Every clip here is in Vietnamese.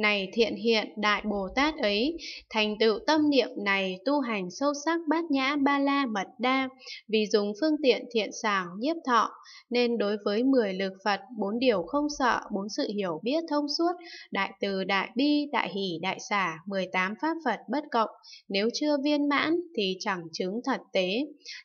này thiện hiện đại Bồ Tát ấy, thành tựu tâm niệm này tu hành sâu sắc bát nhã ba la mật đa, vì dùng phương tiện thiện xảo nhiếp thọ, nên đối với mười lực Phật, bốn điều không sợ, bốn sự hiểu biết thông suốt, đại từ đại bi, đại hỷ đại xả, mười tám pháp Phật bất cộng, nếu chưa viên mãn thì chẳng chứng thật tế.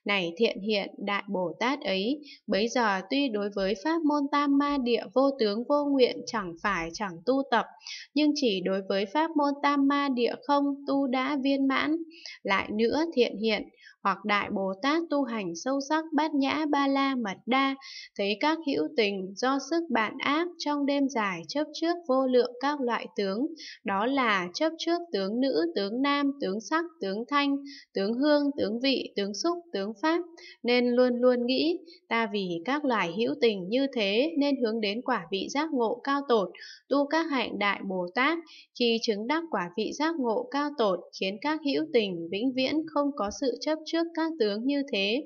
Này thiện hiện đại Bồ Tát ấy, bấy giờ tuy đối với pháp môn tam ma địa vô tướng vô nguyện chẳng phải chẳng tu tập, nhưng nhưng chỉ đối với pháp môn tam ma địa không tu đã viên mãn, lại nữa thiện hiện, hoặc Đại Bồ Tát tu hành sâu sắc bát nhã ba la mật đa, thấy các hữu tình do sức bạn ác trong đêm dài chấp trước vô lượng các loại tướng, đó là chấp trước tướng nữ, tướng nam, tướng sắc, tướng thanh, tướng hương, tướng vị, tướng xúc, tướng pháp, nên luôn luôn nghĩ, ta vì các loài hữu tình như thế nên hướng đến quả vị giác ngộ cao tột, tu các hạnh Đại Bồ Bồ Tát khi chứng đắc quả vị giác ngộ cao tột khiến các hữu tình vĩnh viễn không có sự chấp trước các tướng như thế.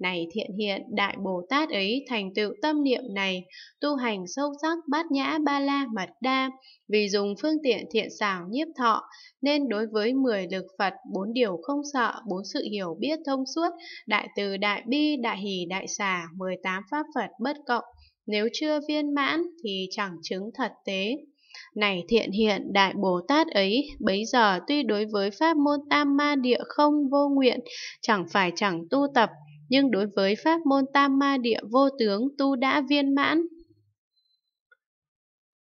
Này thiện hiện, Đại Bồ Tát ấy thành tựu tâm niệm này, tu hành sâu sắc bát nhã ba la mật đa, vì dùng phương tiện thiện xảo nhiếp thọ, nên đối với mười lực Phật, bốn điều không sợ, bốn sự hiểu biết thông suốt, đại từ đại bi, đại hỷ đại xả, 18 pháp Phật bất cộng, nếu chưa viên mãn thì chẳng chứng thật tế. Này thiện hiện đại Bồ Tát ấy, bấy giờ tuy đối với pháp môn tam ma địa không vô nguyện, chẳng phải chẳng tu tập, nhưng đối với pháp môn tam ma địa vô tướng tu đã viên mãn,